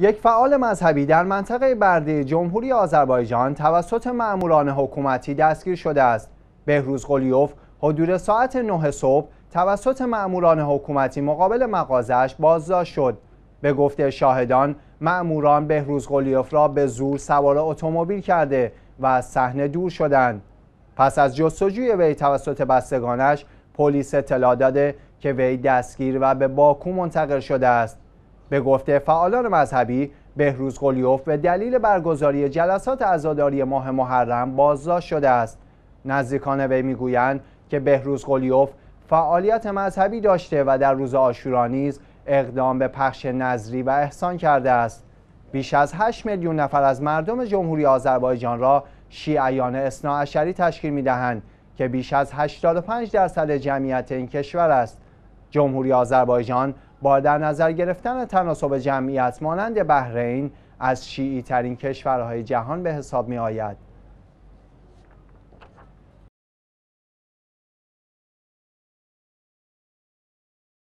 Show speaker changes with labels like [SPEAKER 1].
[SPEAKER 1] یک فعال مذهبی در منطقه برده جمهوری آذربایجان توسط ماموران حکومتی دستگیر شده است. بهروز قلیوف حدود ساعت 9 صبح توسط ماموران حکومتی مقابل مغازش بازداشت شد. به گفته شاهدان ماموران بهروز قلیوف را به زور سوار اتومبیل کرده و از صحنه دور شدند. پس از جستجوی وی توسط بستگانش پلیس اطلاع داده که وی دستگیر و به باکو منتقل شده است. به گفته فعالان مذهبی بهروز قلیوف به دلیل برگزاری جلسات عزاداری ماه محرم بازداشت شده است نزدیکان وی میگویند که بهروز قلیوف فعالیت مذهبی داشته و در روز آشورا نیز اقدام به پخش نظری و احسان کرده است بیش از 8 میلیون نفر از مردم جمهوری آذربایجان را شیعیان اثناعشری تشکیل میدهند که بیش از 85 درصد جمعیت این کشور است جمهوری آذربایجان با در نظر گرفتن تناسب جمعیت مانند بحرین از شیعی ترین کشورهای جهان به حساب می آید